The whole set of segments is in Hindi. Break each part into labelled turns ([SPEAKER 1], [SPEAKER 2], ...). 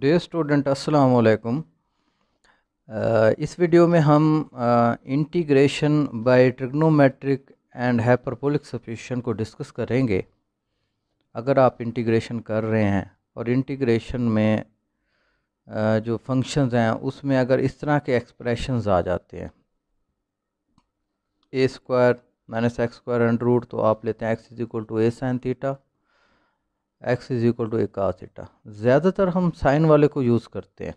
[SPEAKER 1] डे स्टूडेंट अस्सलाम वालेकुम इस वीडियो में हम integration by trigonometric and hyperbolic substitution को डिस्कस करेंगे अगर आप इंटीग्रेशन कर रहे हैं और इंटीग्रेशन में आ, uh, जो फंक्शंस हैं उसमें अगर इस तरह के एक्सप्रेशंस आ जाते हैं a square minus x square and root तो आप लेते हैं x is equal to a sine theta x is equal to a cos theta ज़्यादातर हम साइन वाले को यूज़ करते हैं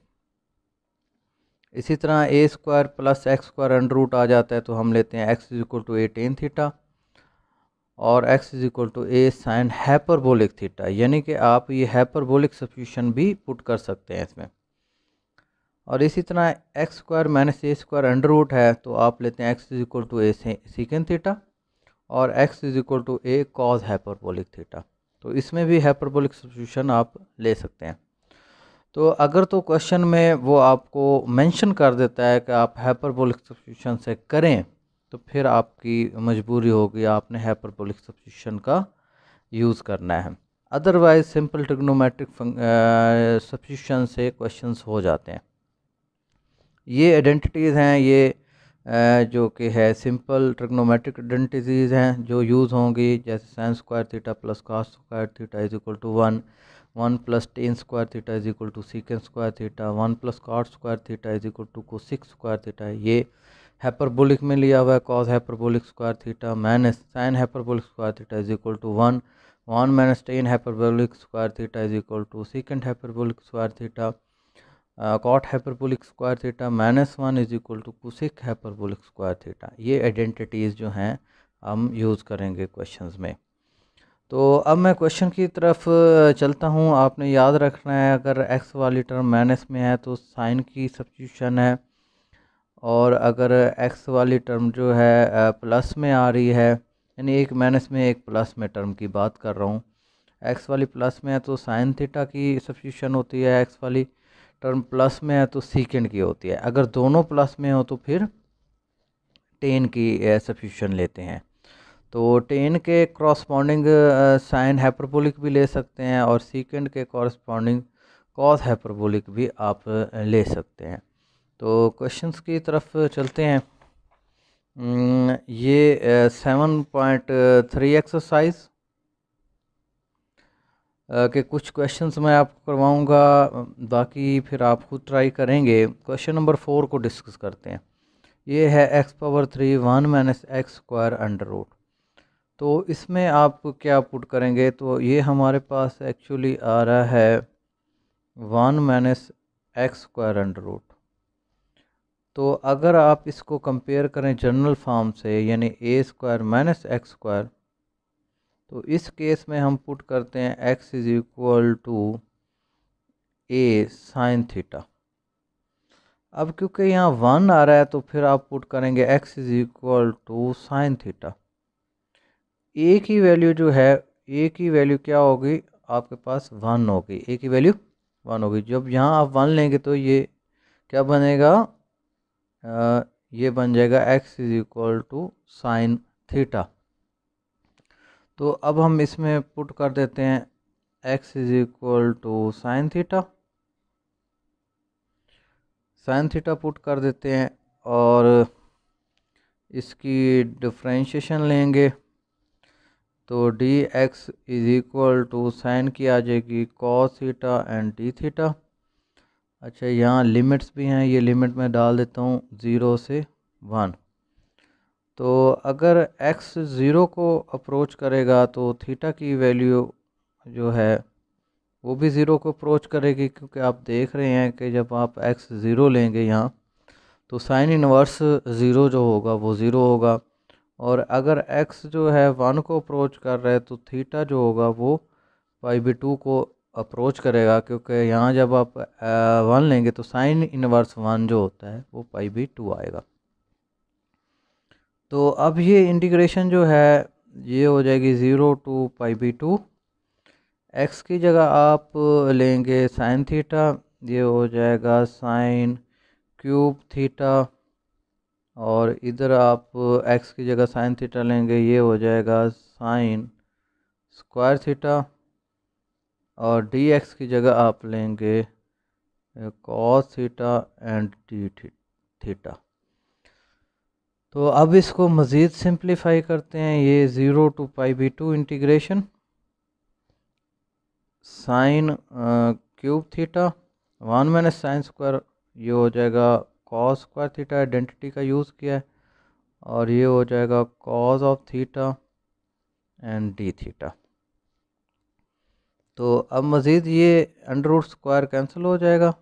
[SPEAKER 1] इसी तरह a square plus x square under root आ जाता है तो हम लेते हैं x is equal to a tan theta और x is equal to a sine hyperbolic theta यानी कि आप ये हैपरबोलिक सब्यूशन भी पुट कर सकते हैं इसमें और इसी तरह x square minus a square under root है तो आप लेते हैं x is equal to a secant theta और x is equal to a cos hyperbolic theta तो इसमें भी हाइपरबोलिक सब्सिट्यूशन आप ले सकते हैं तो अगर तो क्वेश्चन में वो आपको मेंशन कर देता है कि आप हाइपरबोलिक सब्सिट्यूशन से करें तो फिर आपकी मजबूरी होगी आपने हाइपरबोलिक सब्सिट्यूशन का यूज़ करना है अदरवाइज सिंपल ट्रिग्नोमेट्रिक सब्सिट्यूशन से क्वेश्चंस हो जाते हैं ये आइडेंटिटीज़ हैं ये जो कि है सिंपल ट्रिग्नोमेट्रिक डेंटिजीज़ हैं जो यूज़ होंगी जैसे sine square theta plus cos square theta is equal to one one plus tan square theta is equal to secant square theta one plus cot square theta is equal to cosec square theta ये हैपरबोलिक में लिया हुआ है cos hyperbolic square theta minus sine hyperbolic square theta is equal to one one minus tan hyperbolic square theta is equal to secant hyperbolic square theta cot hyperbolic square theta minus one is equal to cosec hyperbolic square theta ये आइडेंटिटीज़ जो हैं हम यूज़ करेंगे क्वेश्चंस में तो अब मैं क्वेश्चन की तरफ चलता हूँ आपने याद रखना है अगर एक्स वाली टर्म माइनस में है तो साइन की सब्सिट्यूशन है और अगर एक्स वाली टर्म जो है प्लस में आ रही है यानी एक माइनस में एक प्लस में टर्म की बात कर रहा हूँ एक्स वाली प्लस में है तो साइन थीटा की सब्सिट्यूशन होती है एक्स वाली टर्म प्लस में है तो सीकेंड की होती है अगर दोनों प्लस में हो तो फिर टेन की सब्यूशन लेते हैं तो टेन के कॉरस्पॉन्डिंग साइन हाइपरबोलिक भी ले सकते हैं और सीकेंड के कॉरस्पॉन्डिंग कॉस हाइपरबोलिक भी आप ले सकते हैं तो क्वेश्चंस की तरफ चलते हैं ये सेवन पॉइंट थ्री एक्सरसाइज के कुछ क्वेश्चंस मैं आपको करवाऊंगा बाकी फिर आप खुद ट्राई करेंगे क्वेश्चन नंबर फोर को डिस्कस करते हैं ये है x power three one minus x square under root तो इसमें आप क्या पुट करेंगे तो ये हमारे पास एक्चुअली आ रहा है one minus x square under root तो अगर आप इसको कंपेयर करें जनरल फॉर्म से यानी a square minus x square तो इस केस में हम पुट करते हैं x is equal to a sine theta अब क्योंकि यहाँ वन आ रहा है तो फिर आप पुट करेंगे x is equal to sine theta a की वैल्यू जो है ए की वैल्यू क्या होगी आपके पास वन होगी ए की वैल्यू वन होगी जब यहाँ आप वन लेंगे तो ये क्या बनेगा आ, ये बन जाएगा x is equal to sine theta तो अब हम इसमें पुट कर देते हैं x is equal to sine theta sine theta put कर देते हैं और इसकी डिफ्रेंशिएशन लेंगे तो d x is equal to sine की आ जाएगी कॉ थीटा एंड डी थीटा अच्छा यहाँ लिमिट्स भी हैं ये लिमिट मैं डाल देता हूँ ज़ीरो से वन तो अगर एक्स ज़ीरो को अप्रोच करेगा तो थीटा की वैल्यू जो है वो भी ज़ीरो को अप्रोच करेगी क्योंकि आप देख रहे हैं कि जब आप एक्स ज़ीरो लेंगे यहाँ तो साइन इनवर्स ज़ीरो जो होगा वो ज़ीरो होगा और अगर एक्स जो है वन को अप्रोच कर रहे तो थीटा जो होगा वो पाई बी टू को अप्रोच करेगा क्योंकि यहाँ जब आप वन लेंगे तो साइन इनवर्स वन जो होता है वो पाई बी टू आएगा तो अब ये इंटीग्रेशन जो है ये हो जाएगी zero to pi by two x की जगह आप लेंगे साइन थीटा ये हो जाएगा साइन क्यूब थीटा और इधर आप एक्स की जगह साइन थीटा लेंगे ये हो जाएगा साइन स्क्वायर थीटा और डी एक्स की जगह आप लेंगे cos theta and d theta तो अब इसको मज़ीद सिंप्लीफाई करते हैं ये zero to pi by two integration sine cube theta one minus sine square ये हो जाएगा कॉस स्क्वायर थीटा आइडेंटिटी का यूज़ किया है और ये हो जाएगा cos of theta and d theta तो अब मज़ीद ये अंडर रूट स्क्वायर कैंसिल हो जाएगा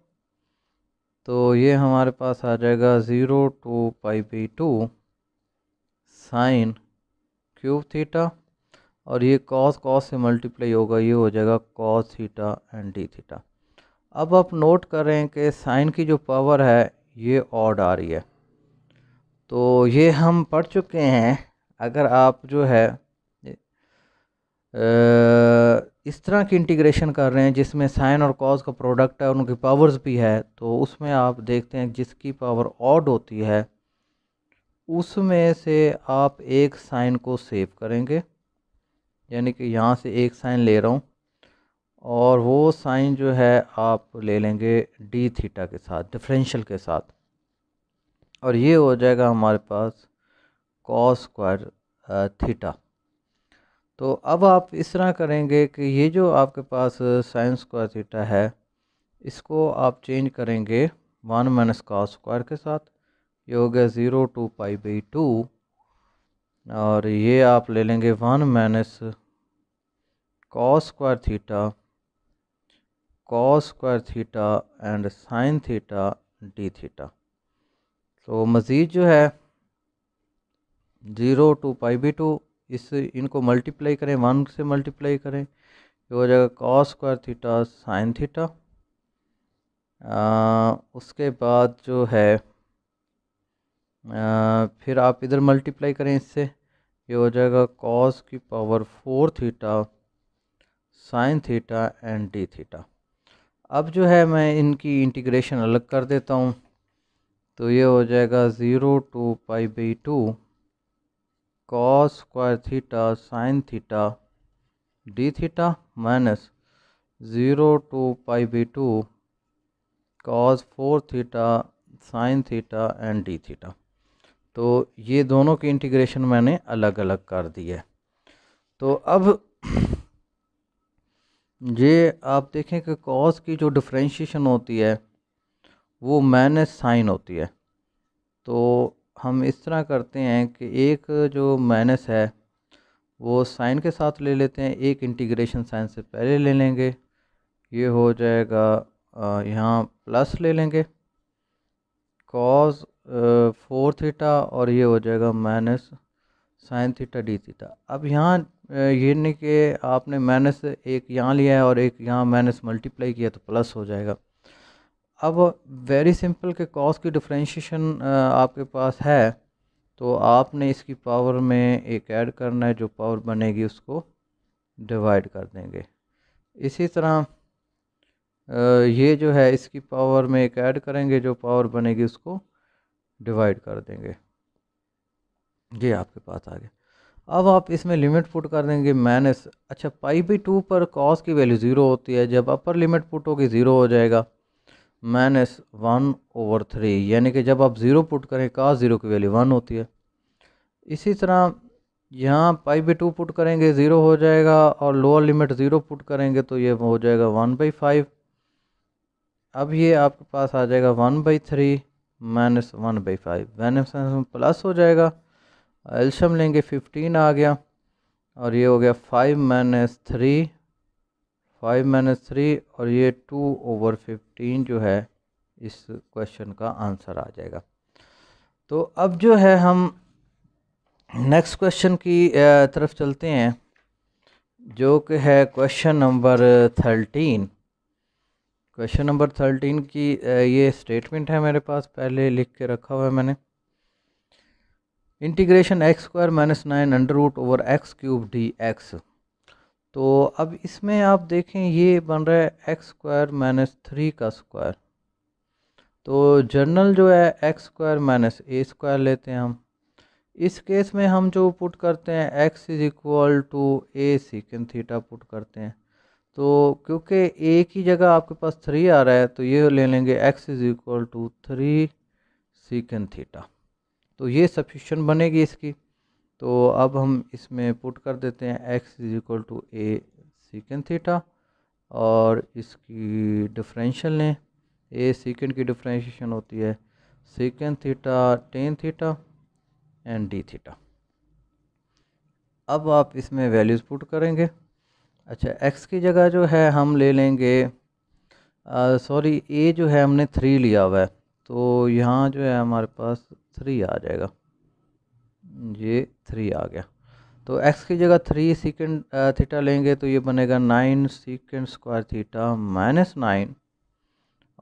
[SPEAKER 1] तो ये हमारे पास आ जाएगा zero to pi by two sine cube theta और ये कॉस कॉस से मल्टीप्लाई होगा ये हो जाएगा cos theta and d theta अब आप नोट करें कि साइन की जो पावर है ये ऑड आ रही है तो ये हम पढ़ चुके हैं अगर आप जो है इस तरह की इंटीग्रेशन कर रहे हैं जिसमें साइन और कॉज का प्रोडक्ट है उनकी पावर्स भी है तो उसमें आप देखते हैं जिसकी पावर ऑड होती है उसमें से आप एक साइन को सेव करेंगे यानी कि यहाँ से एक साइन ले रहा हूँ और वो साइन जो है आप ले लेंगे डी थीटा के साथ डिफरेंशियल के साथ और ये हो जाएगा हमारे पास कॉस स्क्वायर थीटा तो अब आप इस तरह करेंगे कि ये जो आपके पास साइन स्क्वायर थीटा है इसको आप चेंज करेंगे वन माइनस कॉस स्क्वायर के साथ ये हो गया zero to pi by two और ये आप ले लेंगे one minus cos square theta cos square theta and sine theta d theta तो मज़ीद जो है zero to pi by two इस इनको मल्टीप्लाई करें वन से मल्टीप्लाई करें ये हो जाएगा cos square theta sine theta आ, उसके बाद जो है फिर आप इधर मल्टीप्लाई करें इससे ये हो जाएगा कॉस की power four theta sine theta and d theta अब जो है मैं इनकी इंटीग्रेशन अलग कर देता हूँ तो ये हो जाएगा zero to pi by two cos square theta sine theta d theta minus zero to pi by two cos four theta sine theta and d theta तो ये दोनों की इंटीग्रेशन मैंने अलग अलग कर दी है तो अब ये आप देखें कि कॉस की जो डिफरेंशिएशन होती है वो माइनस साइन होती है तो हम इस तरह करते हैं कि एक जो माइनस है वो साइन के साथ ले लेते हैं एक इंटीग्रेशन साइन से पहले ले लेंगे ये हो जाएगा यहाँ प्लस ले लेंगे कॉस फोर थीटा और ये हो जाएगा minus sine theta d theta अब यहाँ uh, ये नहीं कि आपने माइनस एक यहाँ लिया है और एक यहाँ माइनस मल्टीप्लाई किया तो प्लस हो जाएगा अब वेरी सिंपल के कॉस की डिफ्रेंशिएशन uh, आपके पास है तो आपने इसकी पावर में एक ऐड करना है जो पावर बनेगी उसको डिवाइड कर देंगे इसी तरह ये जो है इसकी पावर में एक ऐड करेंगे जो पावर बनेगी उसको डिवाइड कर देंगे ये आपके पास आ गया अब आप इसमें लिमिट पुट कर देंगे माइनस अच्छा पाई बाई टू पर कॉस की वैल्यू ज़ीरो होती है जब अपर लिमिट पुट होगी ज़ीरो हो जाएगा माइनस वन ओवर थ्री यानी कि जब आप ज़ीरो पुट करें कॉस ज़ीरो की वैल्यू वन होती है इसी तरह यहाँ पाई बाई टू पुट करेंगे ज़ीरो हो जाएगा और लोअर लिमिट ज़ीरो पुट करेंगे तो ये हो जाएगा वन बाई फाइव अब ये आपके पास आ जाएगा one by three minus one by five minus में प्लस हो जाएगा एल्शम लेंगे फिफ्टीन आ गया और ये हो गया five minus three five minus three और ये टू ओवर फिफ्टीन जो है इस क्वेश्चन का आंसर आ जाएगा तो अब जो है हम नेक्स्ट क्वेश्चन की तरफ चलते हैं जो कि है question number thirteen question number thirteen की ये स्टेटमेंट है मेरे पास पहले लिख के रखा हुआ है मैंने integration x square minus nine under root over x cube d x तो अब इसमें आप देखें ये बन रहा है एक्स स्क्वायर माइनस थ्री का स्क्वायर तो जर्नल जो है x square minus a square लेते हैं हम इस केस में हम जो पुट करते हैं x is equal to a secant theta put करते हैं तो क्योंकि एक ही जगह आपके पास थ्री आ रहा है तो ये ले लेंगे x is equal to three secant theta तो ये सफिशन बनेगी इसकी तो अब हम इसमें पुट कर देते हैं x is equal to a secant theta और इसकी डिफरेंशियल लें ए सीकेंड की डिफरेंशिएशन होती है secant theta tan theta and d theta अब आप इसमें वैल्यूज़ पुट करेंगे अच्छा एक्स की जगह जो है हम ले लेंगे सॉरी ए जो है हमने थ्री लिया हुआ है तो यहाँ जो है हमारे पास थ्री आ जाएगा ये थ्री आ गया तो एक्स की जगह थ्री सिकेंड थीटा लेंगे तो ये बनेगा nine secant square theta minus nine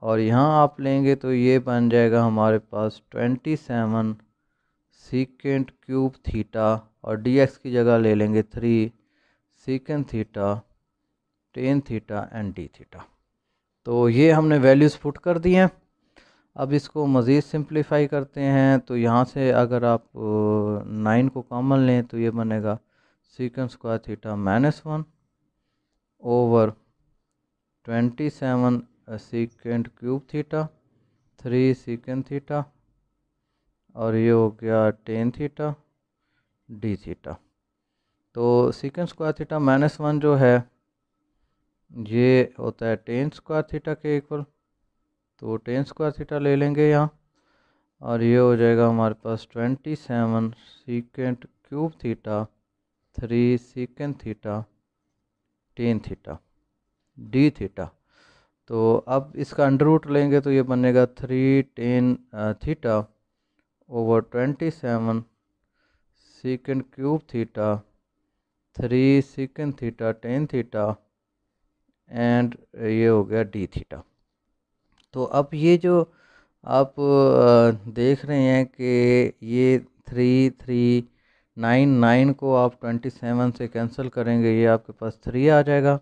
[SPEAKER 1] और यहाँ आप लेंगे तो ये बन जाएगा हमारे पास twenty seven secant cube theta और डी एक्स की जगह ले लेंगे three secant theta tan theta and d theta तो ये हमने वैल्यूज़ पुट कर दी हैं अब इसको मज़ीद सिंप्लीफाई करते हैं तो यहाँ से अगर आप नाइन को कॉमन लें तो ये बनेगा secant square theta minus one over twenty seven secant cube theta three secant theta और ये हो गया टेन थीटा डी थीटा तो secant square theta minus one जो है ये होता है टेन स्क्वायर थीटा के इक्वल तो टेन स्क्वायर थीटा ले लेंगे यहाँ और ये हो जाएगा हमारे पास twenty seven secant cube theta three secant theta tan theta d theta तो अब इसका अंडर रूट लेंगे तो ये बनेगा three tan theta over twenty seven secant cube theta three secant theta tan theta and ये हो गया डी थीटा तो अब ये जो आप देख रहे हैं कि ये थ्री थ्री नाइन नाइन को आप ट्वेंटी सेवन से कैंसिल करेंगे ये आपके पास थ्री आ जाएगा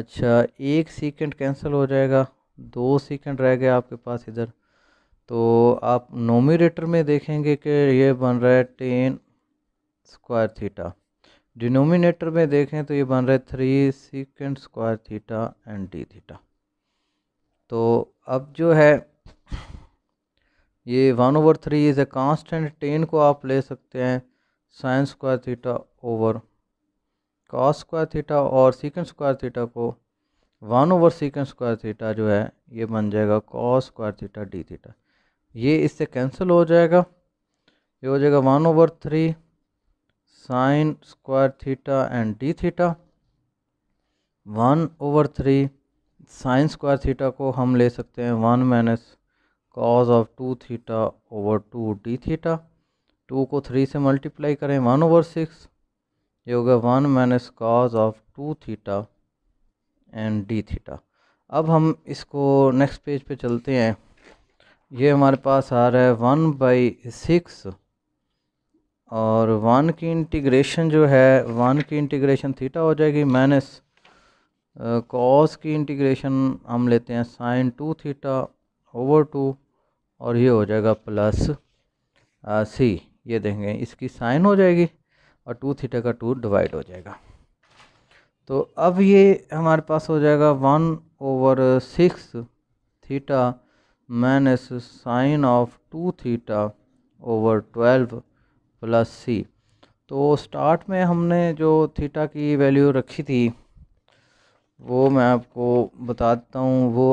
[SPEAKER 1] अच्छा एक सेकंड कैंसिल हो जाएगा दो सेकंड रह गए आपके पास इधर तो आप नोमिनेटर में देखेंगे कि ये बन रहा है टेन स्क्वायर थीटा डिनोमिनेटर में देखें तो ये बन रहा है three secant square theta and d theta तो अब जो है ये one over three is a constant tan को आप ले सकते हैं sine square theta over cos square theta और सीकेंड स्क्वायर थीटा को one over secant square theta जो है ये बन जाएगा cos square theta d theta ये इससे कैंसिल हो जाएगा ये हो जाएगा one over three sine square theta and d theta one over three sine square theta को हम ले सकते हैं one minus cos of two theta over two d theta two को थ्री से मल्टीप्लाई करें वन ओवर सिक्स ये होगा one minus cos of two theta and d theta अब हम इसको नेक्स्ट पेज पे चलते हैं ये हमारे पास आ रहा है वन बाई सिक्स और वन की इंटीग्रेशन जो है वन की इंटीग्रेशन थीटा हो जाएगी माइनस कॉस की इंटीग्रेशन हम लेते हैं sine two theta over two और ये हो जाएगा प्लस सी ये देखेंगे इसकी साइन हो जाएगी और टू थीटा का टू डिवाइड हो जाएगा तो अब ये हमारे पास हो जाएगा one over six theta minus sine of two theta over twelve plus सी तो स्टार्ट में हमने जो थीटा की वैल्यू रखी थी वो मैं आपको बता देता हूँ वो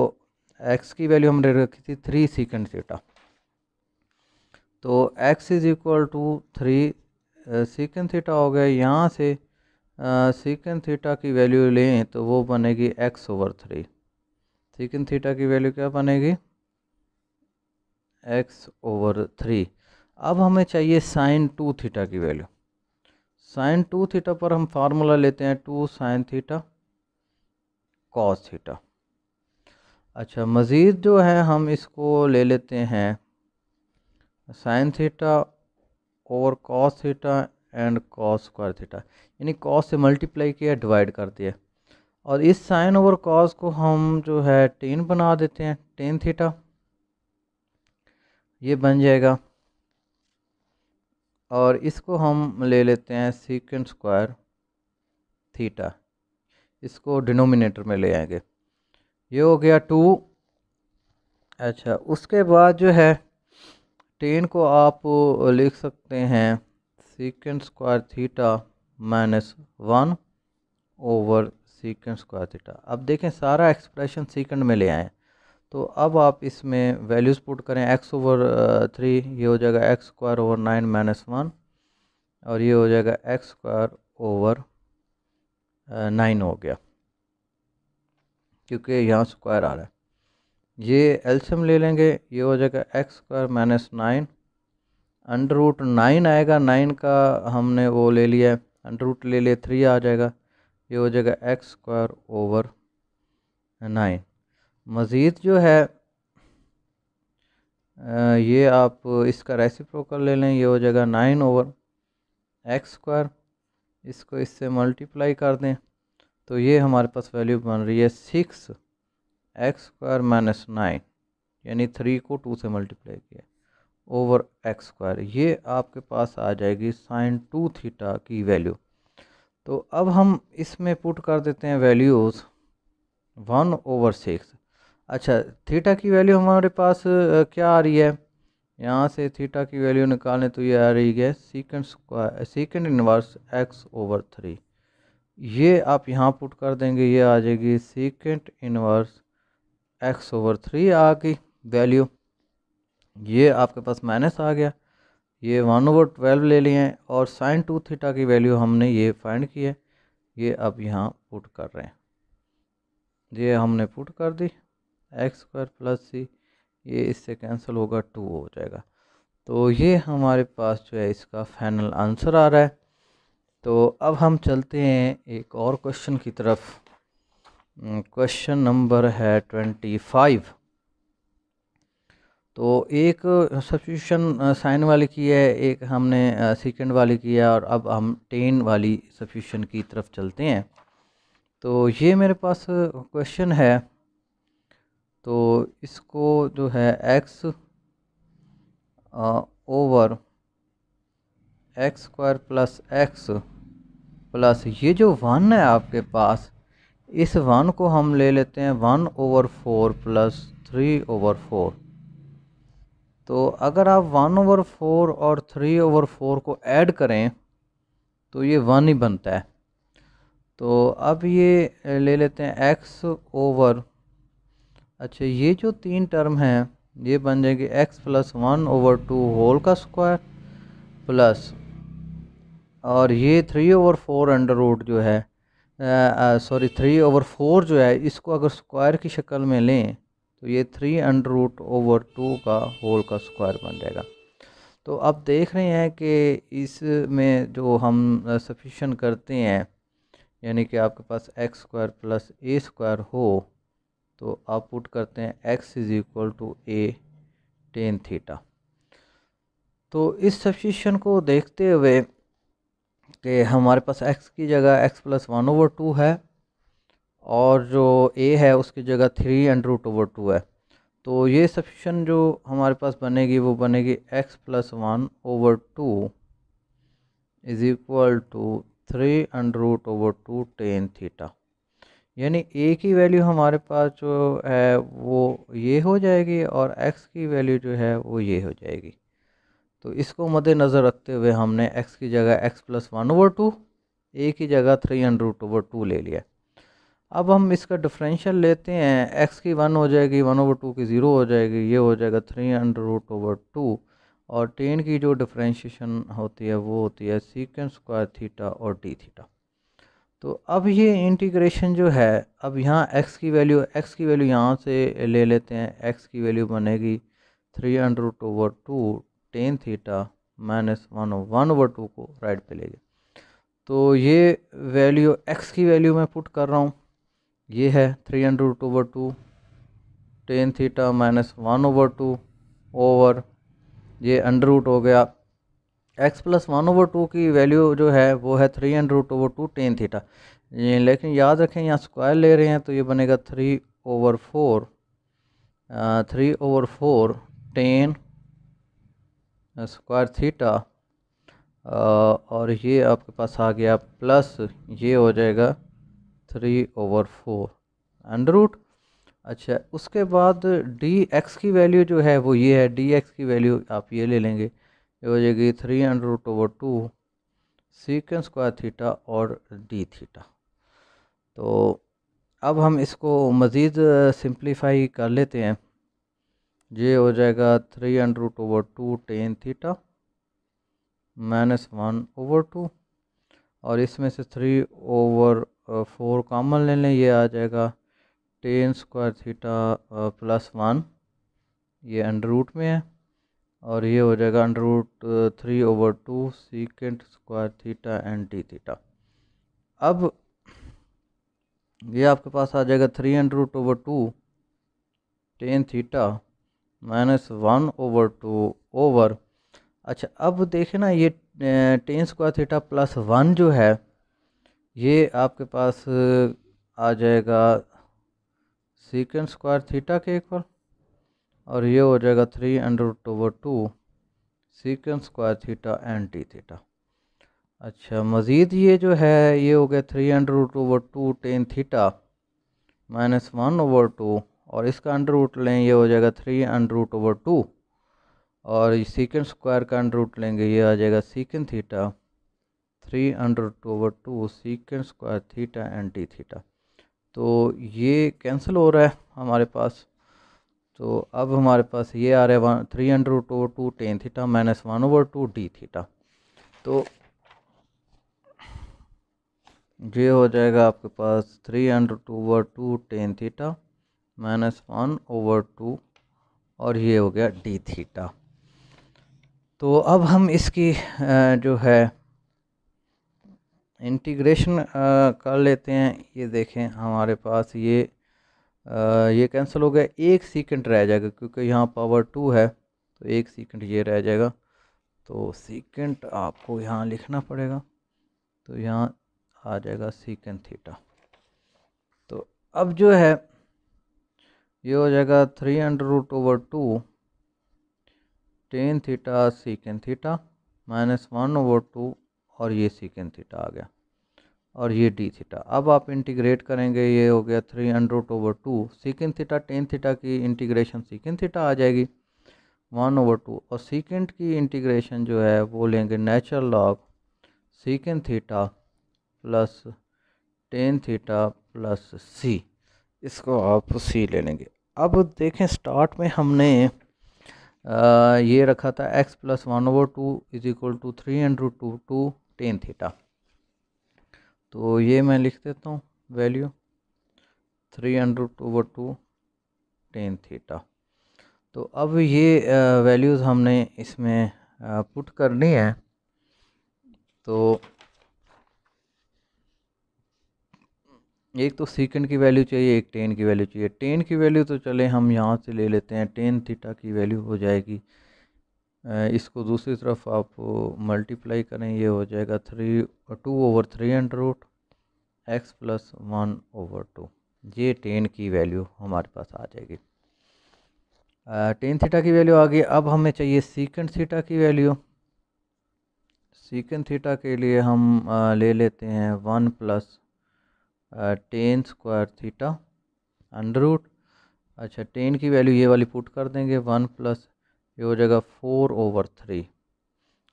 [SPEAKER 1] एक्स की वैल्यू हमने रखी थी थ्री सीकेंड थीटा तो x is equal to three secant theta हो गया यहाँ से सीकेंड थीटा की वैल्यू लें तो वो बनेगी x over three secant theta की वैल्यू क्या बनेगी एक्स ओवर थ्री अब हमें चाहिए साइन टू थीटा की वैल्यू साइन टू थीटा पर हम फार्मूला लेते हैं two sine theta cos theta अच्छा मज़ीद जो है हम इसको ले लेते हैं साइन थीटा और cos theta and cos square theta यानी कॉस से मल्टीप्लाई किया डिवाइड कर दिया और इस साइन ओवर कॉस को हम जो है टेन बना देते हैं टेन थीटा ये बन जाएगा और इसको हम ले लेते हैं सीकेंड स्क्वायर थीटा इसको डिनोमिनेटर में ले आएंगे ये हो गया टू अच्छा उसके बाद जो है टेन को आप लिख सकते हैं secant square theta minus one over secant square theta अब देखें सारा एक्सप्रेशन सीकेंड में ले आएँ तो अब आप इसमें वैल्यूज़ पुट करें एक्स ओवर थ्री ये हो जाएगा x square over nine minus one और ये हो जाएगा एक्स स्क्वायर ओवर नाइन हो गया क्योंकि यहाँ स्क्वायर आ रहा है ये एल्शियम ले लेंगे ये हो जाएगा x square minus nine under root nine आएगा नाइन का हमने वो ले लिया है अंडर रूट ले लिया थ्री आ जाएगा ये हो जाएगा एक्स स्क्वायर ओवर नाइन मज़ीद जो है ये आप इसका रेसिप्रोकल ले लें ये हो जाएगा नाइन ओवर एक्स स्क्वायर इसको इससे मल्टीप्लाई कर दें तो ये हमारे पास वैल्यू बन रही है six x square minus nine यानी थ्री को टू से मल्टीप्लाई किया ओवर एक्स स्क्वायर ये आपके पास आ जाएगी साइन टू थीटा की वैल्यू तो अब हम इसमें पुट कर देते हैं वैल्यूज़ वन ओवर सिक्स अच्छा थीटा की वैल्यू हमारे पास क्या आ रही है यहाँ से थीटा की वैल्यू निकालें तो ये आ रही है secant square secant inverse x over three ये आप यहाँ पुट कर देंगे ये आ जाएगी secant inverse x over three आ गई वैल्यू ये आपके पास माइनस आ गया ये वन ओवर ट्वेल्व ले लिए हैं और साइन टू थीटा की वैल्यू हमने ये फाइंड की है ये आप यहाँ पुट कर रहे हैं ये हमने पुट कर दी एक्स स्क्वायर प्लस सी ये इससे कैंसिल होगा टू हो जाएगा तो ये हमारे पास जो है इसका फाइनल आंसर आ रहा है तो अब हम चलते हैं एक और क्वेश्चन की तरफ क्वेश्चन नंबर है ट्वेंटी फाइव तो एक सब्सिट्यूशन साइन वाली की है एक हमने सेकेंड वाली की है और अब हम टेन वाली सब्सिट्यूशन की तरफ चलते हैं तो ये मेरे पास क्वेश्चन है तो इसको जो है x over x square plus x plus ये जो वन है आपके पास इस वन को हम ले लेते हैं one over four plus three over four तो अगर आप वन ओवर फोर और थ्री ओवर फोर को ऐड करें तो ये वन ही बनता है तो अब ये ले लेते हैं एक्स ओवर अच्छा ये जो तीन टर्म हैं ये बन जाएगी x plus one over two whole का स्क्वायर प्लस और ये three over four under root जो है सॉरी थ्री ओवर फोर जो है इसको अगर स्क्वायर की शक्ल में लें तो ये three under root over two का होल का स्क्वायर बन जाएगा तो आप देख रहे हैं कि इसमें जो हम सफिशन करते हैं यानी कि आपके पास x square plus a square हो तो आप पुट करते हैं x is equal to a tan theta तो इस सब्सिशन को देखते हुए कि हमारे पास एक्स की जगह x plus one over two है और जो ए है उसकी जगह three under root over two है तो ये सब्सिशन जो हमारे पास बनेगी वो बनेगी x plus one over two is equal to three under root over two tan theta यानी ए की वैल्यू हमारे पास जो है वो ये हो जाएगी और एक्स की वैल्यू जो है वो ये हो जाएगी तो इसको मद्देनज़र रखते हुए हमने एक्स की जगह x plus one over two a की जगह three under root over two ले लिया अब हम इसका डिफरेंशियल लेते हैं एक्स की वन हो जाएगी वन ओवर टू की ज़ीरो हो जाएगी ये हो जाएगा three under root over two और टेन की जो डिफरेंशिएशन होती है वो होती है सीकेंड स्क्वायर थीटा और डी थीटा तो अब ये इंटीग्रेशन जो है अब यहाँ एक्स की वैल्यू एक्स की वैल्यू यहाँ से ले लेते हैं एक्स की वैल्यू बनेगी three under root over two tan theta minus one one over two को राइट पे ले गया तो ये वैल्यू एक्स की वैल्यू मैं पुट कर रहा हूँ ये है three under root over two tan theta minus one over two over ये अंडर रूट हो गया x plus one over two की वैल्यू जो है वो है three under root over two tan theta लेकिन याद रखें यहाँ स्क्वायर ले रहे हैं तो ये बनेगा three over four three over four tan square theta और ये आपके पास आ गया प्लस ये हो जाएगा three over four under root अच्छा उसके बाद डी एक्स की वैल्यू जो है वो ये है डी एक्स की वैल्यू आप ये ले लेंगे ये हो जाएगी three under root over two secant square theta और डी थीटा तो अब हम इसको मज़ीद सिंप्लीफाई कर लेते हैं ये हो जाएगा three under root over two tan theta minus one over two और इसमें से थ्री ओवर फोर कॉमन ले लें ये आ जाएगा tan square theta plus one ये अंडर रूट में है और ये हो जाएगा under root three over two secant square theta and d theta अब ये आपके पास आ जाएगा three under root over two tan theta minus one over two over अच्छा अब देखे ना ये tan square theta plus one जो है ये आपके पास uh, आ जाएगा सीकेंट स्क्वायर थीटा के एक इक्वल और ये हो जाएगा three under root over two secant square theta and d theta अच्छा मज़ीद ये जो है ये हो गया three under root over two tan theta minus one over two और इसका अंडर रूट लें ये हो जाएगा three under root over two और सीकेंड स्क्वायर का अंडर रूट लेंगे ये आ जाएगा secant theta three under two over two secant square theta and d theta तो ये कैंसिल हो रहा है हमारे पास तो अब हमारे पास ये आ रहा है one three under root over two tan theta minus one over two d theta तो ये हो जाएगा आपके पास three under two over two tan theta minus one over two और ये हो गया डी थीटा तो अब हम इसकी जो है इंटीग्रेशन कर लेते हैं ये देखें हमारे पास ये ये कैंसिल हो गया एक सेकंड रह जाएगा क्योंकि यहाँ पावर टू है तो एक सेकंड ये रह जाएगा तो सेकंड आपको यहाँ लिखना पड़ेगा तो यहाँ आ जाएगा सेकंड थीटा तो अब जो है ये हो जाएगा three under root over two tan theta secant theta minus one over two और ये सेकंड थीटा आ गया और ये डी थीटा अब आप इंटीग्रेट करेंगे ये हो गया three under root over two secant theta tan theta की इंटीग्रेशन सिकेंड थीटा आ जाएगी वन ओवर टू और सिकेंड की इंटीग्रेशन जो है वो लेंगे natural log secant theta plus tan theta plus c इसको आप सी ले लेंगे अब देखें स्टार्ट में हमने आ, ये रखा था x plus one over two is equal to three under root two two tan theta तो ये मैं लिख देता हूँ value three hundred over two tan theta तो अब ये वैल्यूज़ हमने इसमें पुट करनी है तो एक तो सेकंड की वैल्यू चाहिए एक टेन की वैल्यू चाहिए टेन की वैल्यू तो चले हम यहाँ से ले लेते हैं टेन थीटा की वैल्यू हो जाएगी इसको दूसरी तरफ आप मल्टीप्लाई करें ये हो जाएगा three two over three under root x plus one over two ये टेन की वैल्यू हमारे पास आ जाएगी टेन थीटा की वैल्यू आ गई अब हमें चाहिए सीकेंड थीटा की वैल्यू सीकेंड थीटा के लिए हम ले लेते हैं one plus tan square theta under root अच्छा टेन की वैल्यू ये वाली पुट कर देंगे वन प्लस ये हो जाएगा फोर ओवर थ्री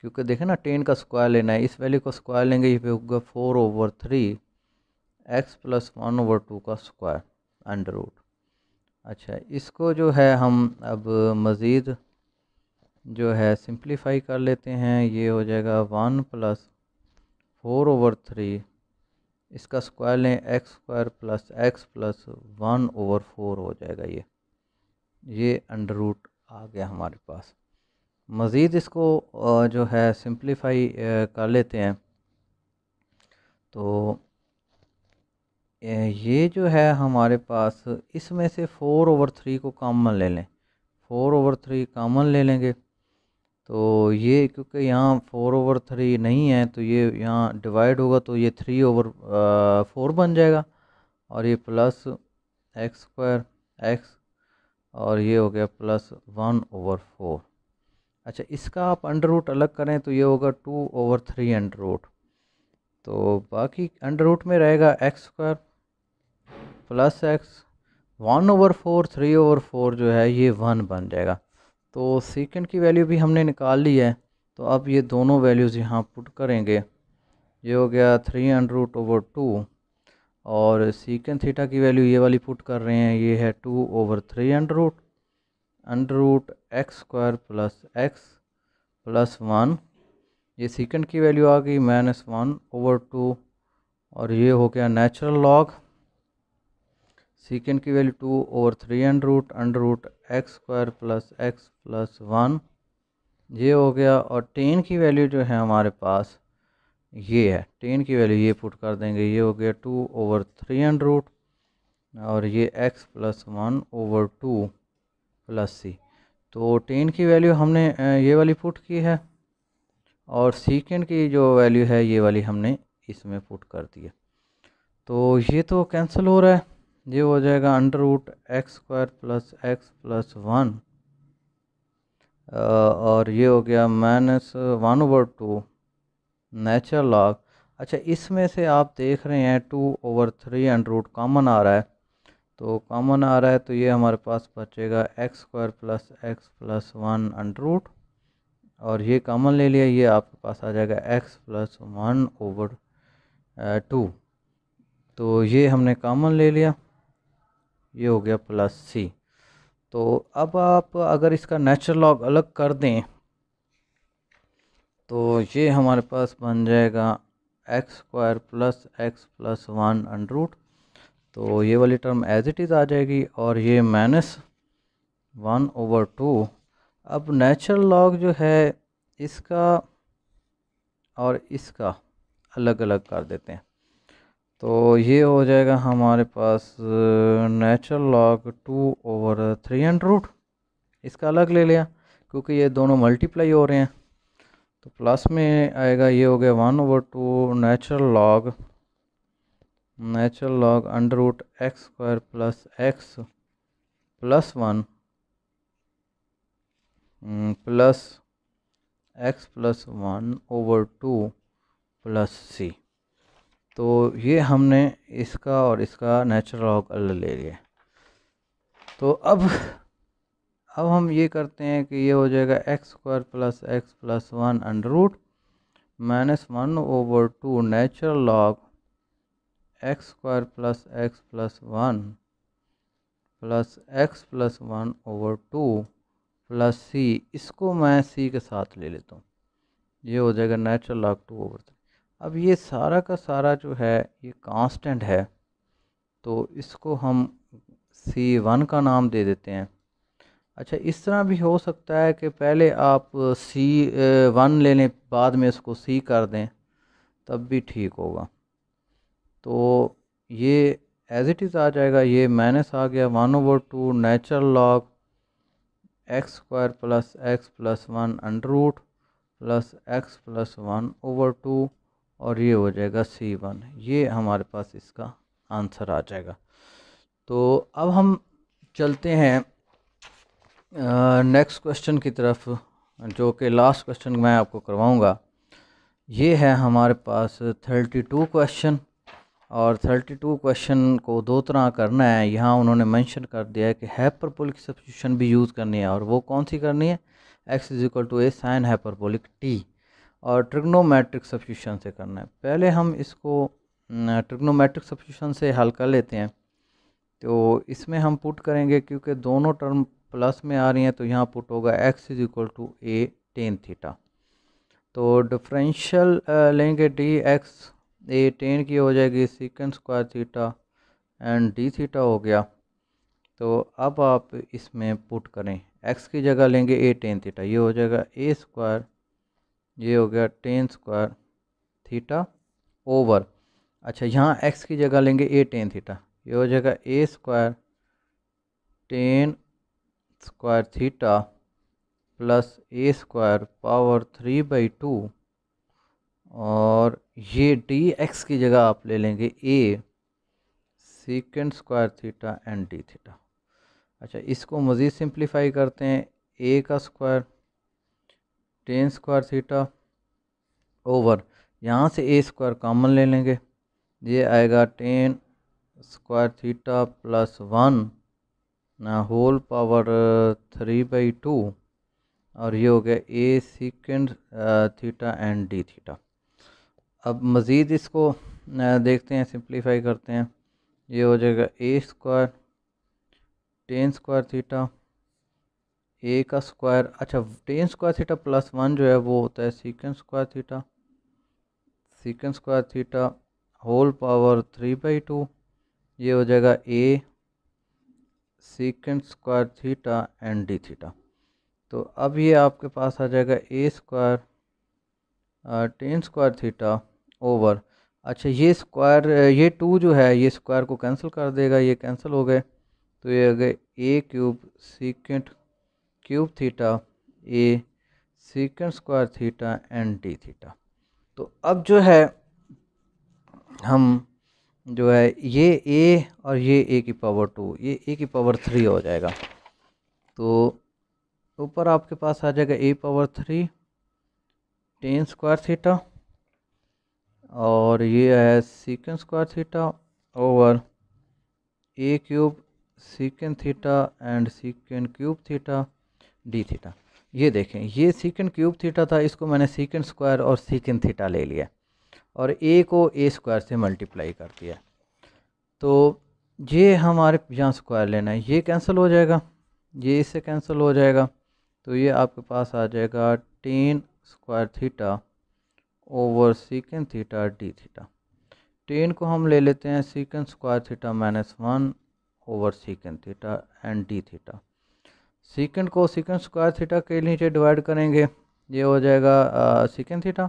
[SPEAKER 1] क्योंकि देखें ना टेन का स्क्वायर लेना है इस वैल्यू को स्क्वायर लेंगे ये होगा four over three x plus one over two का स्क्वायर अंडर रूट अच्छा इसको जो है हम अब मज़ीद जो है सिंप्लीफाई कर लेते हैं ये हो जाएगा one plus four over three इसका स्क्वायर लें x square plus x plus one over four हो जाएगा ये ये अंडर रूट आ गया हमारे पास मज़ीद इसको जो है सिंप्लीफाई कर लेते हैं तो ये जो है हमारे पास इसमें से फ़ोर ओवर थ्री को कामन ले लें फ़ोर ओवर थ्री कामन ले लेंगे तो ये क्योंकि यहाँ फ़ोर ओवर थ्री नहीं है तो ये यहाँ डिवाइड होगा तो ये थ्री ओवर फोर बन जाएगा और ये प्लस एक्स स्क्वायर एक्स और ये हो गया प्लस वन ओवर फोर अच्छा इसका आप अंडर रूट अलग करें तो ये होगा two over three under root तो बाकी अंडर रूट में रहेगा x square plus x one over four three over four जो है ये वन बन जाएगा तो सेकेंड की वैल्यू भी हमने निकाल ली है तो अब ये दोनों वैल्यूज़ यहाँ पुट करेंगे ये हो गया three under root over two और सीकेंड थीटा की वैल्यू ये वाली पुट कर रहे हैं ये है two over three under root under root x square plus x plus one ये सीकेंड की वैल्यू आ गई माइनस वन ओवर टू और ये हो गया नेचुरल लॉग सीकेंड की value two over three under root under root x square plus x plus one ये हो गया और टेन की वैल्यू जो है हमारे पास ये है टेन की वैल्यू ये पुट कर देंगे ये हो गया two over three under root और ये x plus one over two plus सी तो टेन की वैल्यू हमने ये वाली पुट की है और सीकेंड की जो वैल्यू है ये वाली हमने इसमें पुट कर दी है तो ये तो कैंसिल हो रहा है ये हो जाएगा under root x square plus x plus one और ये हो गया minus one over two natural log अच्छा इसमें से आप देख रहे हैं two over three under root common आ रहा है तो कॉमन आ रहा है तो ये हमारे पास बचेगा x square plus x plus one under root और ये कॉमन ले लिया ये आपके पास आ जाएगा x plus one over two तो ये हमने कॉमन ले लिया ये हो गया प्लस सी तो अब आप अगर इसका नेचुरल लॉग अलग कर दें तो ये हमारे पास बन जाएगा x square plus x plus one under root तो ये वाली टर्म एज इट इज़ आ जाएगी और ये माइनस वन ओवर टू अब नेचुरल लॉग जो है इसका और इसका अलग अलग कर देते हैं तो ये हो जाएगा हमारे पास natural log two over three root इसका अलग ले लिया क्योंकि ये दोनों मल्टीप्लाई हो रहे हैं तो प्लस में आएगा ये हो गया one over two natural log natural log under root x square plus x plus one plus x plus one over two plus सी तो ये हमने इसका और इसका नेचुरल लॉग अल ले लिया तो अब अब हम ये करते हैं कि ये हो जाएगा x square plus x plus one under root minus one over two natural log x square plus x plus one plus x plus one over two plus c इसको मैं सी के साथ ले लेता हूँ ये हो जाएगा natural log two over three अब ये सारा का सारा जो है ये कांस्टेंट है तो इसको हम सी वन का नाम दे देते हैं अच्छा इस तरह भी हो सकता है कि पहले आप सी वन लेने बाद में इसको सी कर दें तब भी ठीक होगा तो ये एज़ इट इज़ आ जाएगा ये माइनस आ गया one over two natural log x square plus x plus one under root plus x plus one over two और ये हो जाएगा सी वन ये हमारे पास इसका आंसर आ जाएगा तो अब हम चलते हैं नेक्स्ट क्वेश्चन की तरफ जो कि लास्ट क्वेश्चन मैं आपको करवाऊंगा ये है हमारे पास थर्टी टू क्वेश्चन और थर्टी टू क्वेश्चन को दो तरह करना है यहाँ उन्होंने मेंशन कर दिया है कि हैपरपोलिक सब्सिट्यूशन भी यूज़ करनी है और वो कौन सी करनी है x is equal to a sine hyperbolic t और ट्रिग्नोमेट्रिक सब्सिट्यूशन से करना है पहले हम इसको ट्रिग्नोमेट्रिक सब्सिट्यूशन से हल कर लेते हैं तो इसमें हम पुट करेंगे क्योंकि दोनों टर्म प्लस में आ रही हैं तो यहाँ पुट होगा x is equal to a tan theta तो डिफरेंशियल लेंगे डी एक्स ए टेन की हो जाएगी secant square theta and d theta हो गया तो अब आप इसमें पुट करें एक्स की जगह लेंगे ए टेन थीटा ये हो जाएगा ए स्क्वायर ये हो गया टेन स्क्वायर थीटा ओवर अच्छा यहाँ एक्स की जगह लेंगे ए टेन थीटा ये हो जाएगा a square tan square theta plus a square power three by two और ये डी एक्स की जगह आप ले लेंगे a secant square theta and d theta अच्छा इसको मज़ीद सिंप्लीफाई करते हैं ए का square tan square theta over यहाँ से ए स्क्वायर कॉमन ले लेंगे ये आएगा tan square theta plus one whole power three by two और ये हो गया a second theta and d theta अब मज़ीद इसको uh, देखते हैं सिंप्लीफाई करते हैं ये हो जाएगा a square tan square theta a का स्क्वायर अच्छा tan square theta plus one जो है वो होता है secant square theta secant square theta whole power three by two ये हो जाएगा a secant square theta and d theta तो अब ये आपके पास आ जाएगा a square tan square theta over अच्छा ये स्क्वायर ये टू जो है ये स्क्वायर को कैंसिल कर देगा ये कैंसिल हो गए तो ये आ गए a cube secant cube theta a secant square theta and d theta तो अब जो है हम जो है ये ए और ये ए की पावर टू ये ए की पावर थ्री हो जाएगा तो ऊपर आपके पास आ जाएगा a power three tan square theta और ये है secant square theta over a cube secant theta and secant cube theta d theta ये देखें ये सिकेंड क्यूब थीटा था इसको मैंने सिकेंड स्क्वायर और सीकेंड थीटा ले लिया और ए को ए स्क्वायर से मल्टीप्लाई कर दिया तो ये हमारे यहाँ स्क्वायर लेना है ये कैंसिल हो जाएगा ये इससे कैंसिल हो जाएगा तो ये आपके पास आ जाएगा tan square theta over secant theta d theta tan को हम ले लेते हैं secant square theta minus one over secant theta and d theta secant को सीकेंड स्क्वायर थीटा के नीचे डिवाइड करेंगे ये हो जाएगा सीकेंड थीटा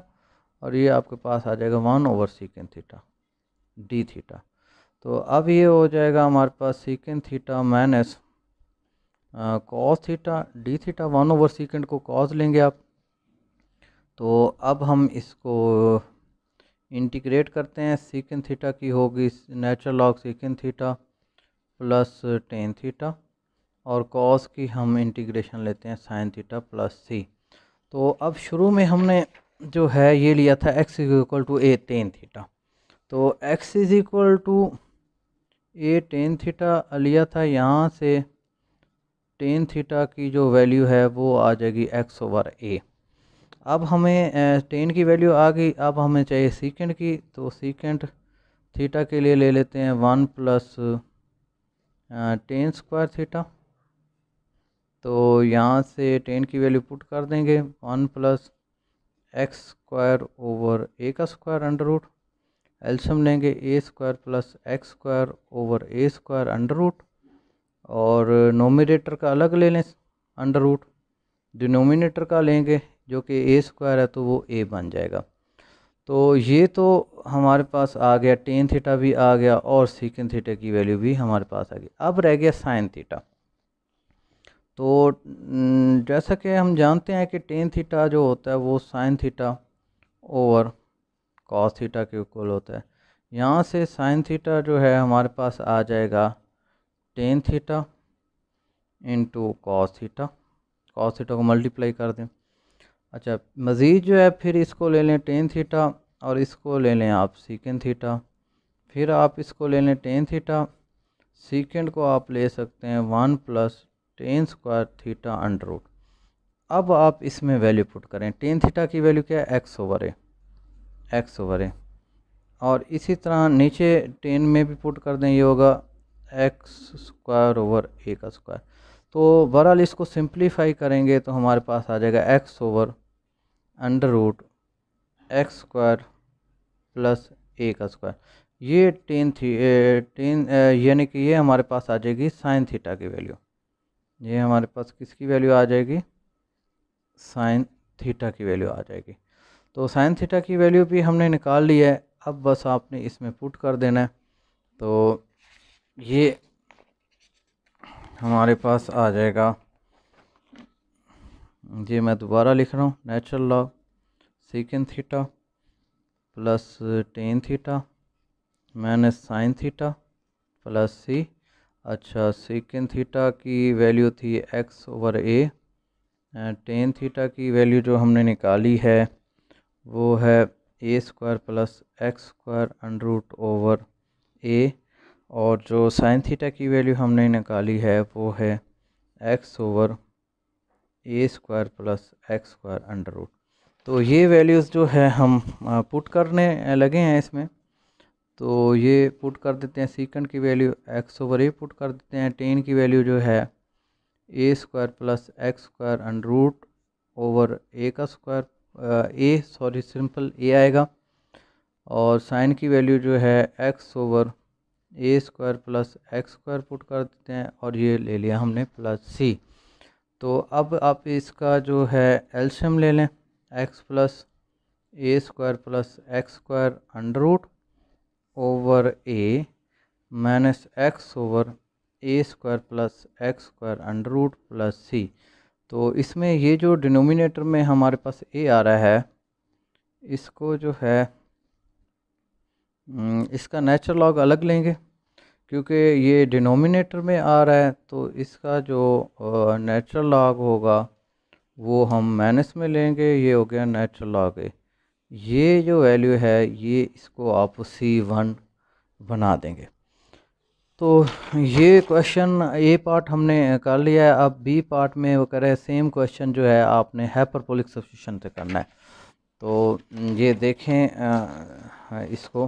[SPEAKER 1] और ये आपके पास आ जाएगा one over secant theta d theta तो अब ये हो जाएगा हमारे पास secant theta minus cos theta d theta one over secant को कॉस लेंगे आप तो अब हम इसको इंटीग्रेट करते हैं सीकेंड थीटा की होगी natural log secant theta plus tan theta और कॉस की हम इंटीग्रेशन लेते हैं साइन थीटा प्लस सी तो अब शुरू में हमने जो है ये लिया था x is equal to a tan theta तो x is equal to a tan theta लिया था यहाँ से टेन थीटा की जो वैल्यू है वो आ जाएगी एक्स ओवर ए अब हमें टेन की वैल्यू आ गई अब हमें चाहिए सीकेंड की तो सीकेंड थीटा के लिए ले लेते हैं one plus tan square theta तो यहाँ से टेन की वैल्यू पुट कर देंगे one plus x square over a का स्क्वायर अंडर रूट एल्शियम लेंगे a square plus x square over a square under root और नोमिनेटर का अलग ले लें अंडर रूट डिनोमिनेटर का लेंगे जो कि ए स्क्वायर है तो वो ए बन जाएगा तो ये तो हमारे पास आ गया टेन थीटा भी आ गया और सीकन थीटा की वैल्यू भी हमारे पास आ गई अब रह गया साइन थीटा तो जैसा कि हम जानते हैं कि टेन थीटा जो होता है वो sine theta over cos theta के इक्वल होता है यहाँ से साइन थीटा जो है हमारे पास आ जाएगा tan theta into cos theta cos theta को मल्टीप्लाई कर दें अच्छा मज़ीद जो है फिर इसको ले लें टेन थीटा और इसको ले लें आप सीकेंड थीटा फिर आप इसको ले लें टेन थीटा सीकेंड को आप ले सकते हैं one plus tan square theta under root अब आप इसमें वैल्यू पुट करें टेन थीटा की वैल्यू क्या है x over a x over a और इसी तरह नीचे टेन में भी पुट कर दें ये होगा एक्स स्क्वायर ओवर ए का स्क्वायर तो बहरहाल इसको सिंप्लीफाई करेंगे तो हमारे पास आ जाएगा x over under root x square plus a का स्क्वायर ये टेन थी टेन यानी कि ये हमारे पास आ जाएगी साइन थीटा की वैल्यू ये हमारे पास किसकी वैल्यू आ जाएगी साइन थीटा की वैल्यू आ जाएगी तो साइन थीटा की वैल्यू भी हमने निकाल ली है अब बस आपने इसमें पुट कर देना है तो ये हमारे पास आ जाएगा जी मैं दोबारा लिख रहा हूँ natural log secant theta plus tan theta minus sine theta plus c अच्छा सेकेंड थीटा की वैल्यू थी x over a tan theta की वैल्यू जो हमने निकाली है वो है a square plus x square root over a और जो साइन थीटा की वैल्यू हमने निकाली है वो है x over a square plus x square under root तो ये वैल्यूज़ जो है हम पुट करने लगे हैं इसमें तो ये पुट कर देते हैं सीकंड की value x over a put कर देते हैं टेन की वैल्यू जो है a square plus x square under root over a का square a sorry simple a आएगा और साइन की वैल्यू जो है x over a square plus x square put कर देते हैं और ये ले लिया हमने प्लस सी तो अब आप इसका जो है एल्शियम ले लें x plus a square plus x square under root over a minus x over a square plus x square under root plus सी तो इसमें ये जो डिनोमिनेटर में हमारे पास ए आ रहा है इसको जो है हम्म, इसका नेचुरल लॉग अलग लेंगे क्योंकि ये डिनोमिनेटर में आ रहा है तो इसका जो नेचुरल लॉग होगा वो हम माइनस में लेंगे ये हो गया नेचुरल लॉग ए ये जो वैल्यू है ये इसको आप सी वन बना देंगे तो ये क्वेश्चन ए पार्ट हमने कर लिया है अब बी पार्ट में वो कह रहे हैं सेम क्वेश्चन जो है आपने हैपरपोलिक सब्सिट्यूशन से करना है तो ये देखें इसको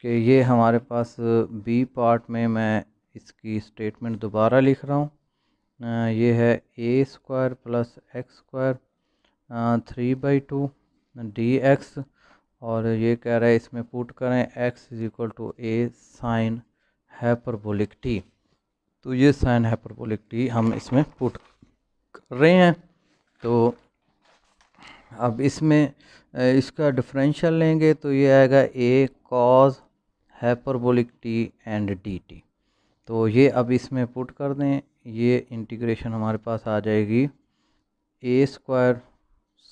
[SPEAKER 1] कि ये हमारे पास बी पार्ट में मैं इसकी स्टेटमेंट दोबारा लिख रहा हूँ ये है a square plus x square three by two d x और ये कह रहा है इसमें पुट करें x is equal to a sine hyperbolic t तो ये साइन हैपरबोलिक टी हम इसमें पुट कर रहे हैं तो अब इसमें इसका डिफरेंशियल लेंगे तो ये आएगा a cos hyperbolic t and d t तो ये अब इसमें पुट कर दें ये इंटीग्रेशन हमारे पास आ जाएगी a square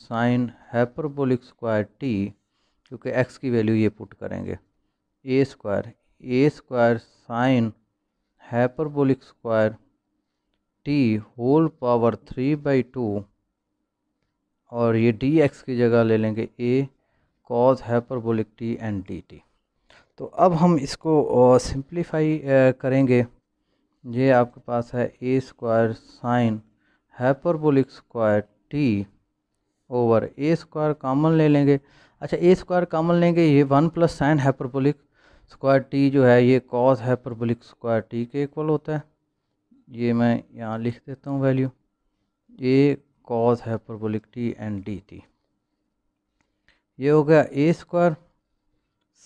[SPEAKER 1] sine hyperbolic square t क्योंकि एक्स की वैल्यू ये पुट करेंगे a square a square sine hyperbolic square t whole power three by two और ये डी एक्स की जगह ले लेंगे a cos hyperbolic t and d t तो अब हम इसको सिंप्लीफाई करेंगे ये आपके पास है a square sine hyperbolic square t over a square common ले लेंगे अच्छा ए स्क्वायर कॉमन लेंगे ये one plus sine hyperbolic square t जो है ये कॉस हाइपरबोलिक स्क्वायर टी के इक्वल होता है ये मैं यहाँ लिख देता हूँ value a cos hyperbolic t and d t ये हो गया a square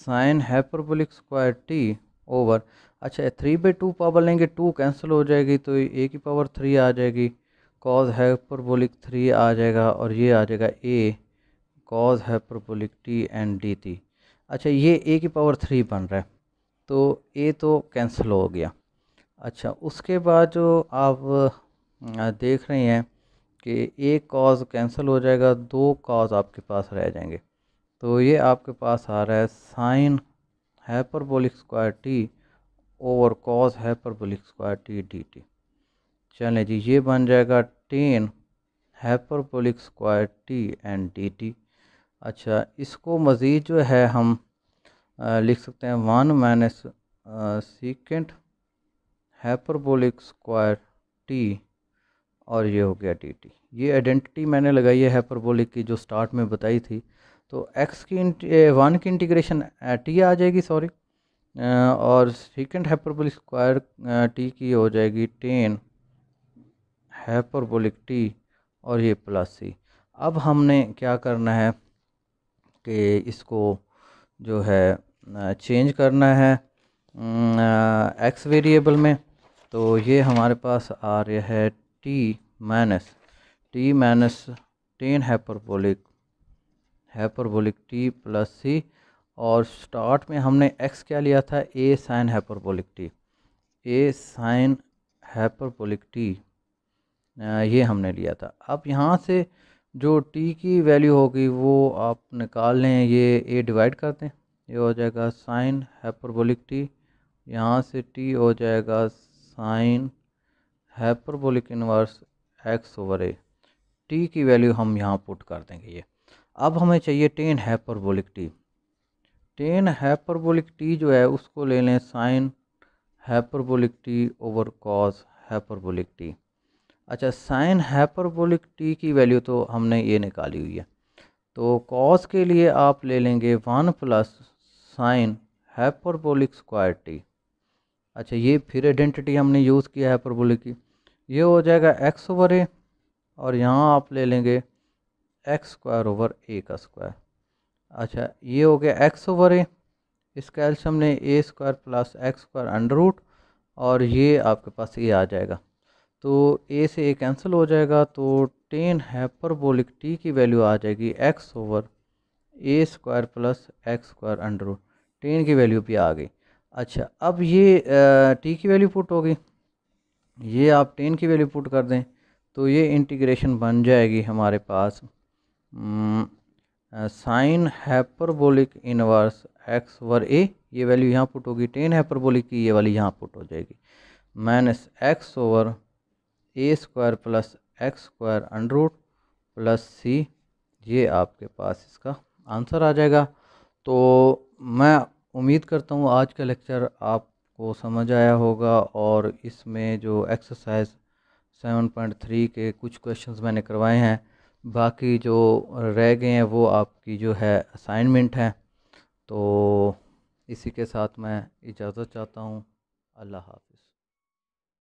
[SPEAKER 1] sine hyperbolic square t over अच्छा थ्री बाई टू पावर लेंगे टू कैंसिल हो जाएगी तो ए की पावर थ्री आ जाएगी कॉज हैपरबोलिक थ्री आ जाएगा और ये आ जाएगा a cos hyperbolic t and d t अच्छा ये ए की पावर थ्री बन रहा है तो ए तो कैंसिल हो गया अच्छा उसके बाद जो आप देख रहे हैं कि एक कॉज कैंसिल हो जाएगा दो कॉज आपके पास रह जाएंगे तो ये आपके पास आ रहा है sine hyperbolic square t over cos hyperbolic square t d t चलें अच्छा, जी ये बन जाएगा tan hyperbolic square t and d t अच्छा इसको मज़ीद जो है हम आ, लिख सकते हैं one minus secant hyperbolic square t और ये हो गया डी टी ये आइडेंटिटी मैंने लगाई है हाइपरबोलिक की जो स्टार्ट में बताई थी तो एक्स की वन की इंटीग्रेशन टी आ जाएगी सॉरी और सिकेंड हाइपरबोलिक स्क्वायर टी की हो जाएगी टेन हैपरबोलिक टी और ये प्लस सी अब हमने क्या करना है कि इसको जो है चेंज करना है एक्स वेरिएबल में तो ये हमारे पास आ रहा है t minus t minus tan hyperbolic hyperbolic t plus c और स्टार्ट में हमने एक्स क्या लिया था a sine hyperbolic t a sine hyperbolic t ये हमने लिया था अब यहाँ से जो टी की वैल्यू होगी वो आप निकाल लें ये ए डिवाइड करते हैं ये हो जाएगा साइन हैपरबोलिक टी यहाँ से टी हो जाएगा sine hyperbolic inverse x over a t की वैल्यू हम यहाँ पुट कर देंगे ये अब हमें चाहिए tan hyperbolic t tan hyperbolic t जो है उसको ले लें sine hyperbolic t over cos hyperbolic t अच्छा साइन हैपरबोलिक टी की वैल्यू तो हमने ये निकाली हुई है तो कॉस के लिए आप ले लेंगे one plus sine hyperbolic square t अच्छा ये फिर आइडेंटिटी हमने यूज़ किया हैपरबोलिक की ये हो जाएगा एक्स ओवर ए और यहाँ आप ले लेंगे एक्स स्क्वायर ओवर ए का स्क्वायर अच्छा ये हो गया एक्स ओवर ए इसका एल्शियम ने a square plus x square under root और ये आपके पास ये आ जाएगा तो ए से ए कैंसिल हो जाएगा तो टेन हैपरबोलिक टी की वैल्यू आ जाएगी x over a square plus x square under root tan की वैल्यू भी आ गई अच्छा अब ये टी की वैल्यू पुट होगी ये आप टेन की वैल्यू पुट कर दें तो ये इंटीग्रेशन बन जाएगी हमारे पास sine hyperbolic inverse x over a ये वैल्यू यहाँ पुट होगी टेन हैपरबोलिक की ये वाली यहाँ पुट हो जाएगी minus x over a square plus x square under root plus c ये आपके पास इसका आंसर आ जाएगा तो मैं उम्मीद करता हूँ आज का लेक्चर आपको समझ आया होगा और इसमें जो एक्सरसाइज 7.3 के कुछ क्वेश्चंस मैंने करवाए हैं बाकी जो रह गए हैं वो आपकी जो है असाइनमेंट है तो इसी के साथ मैं इजाज़त चाहता हूँ अल्लाह हाफ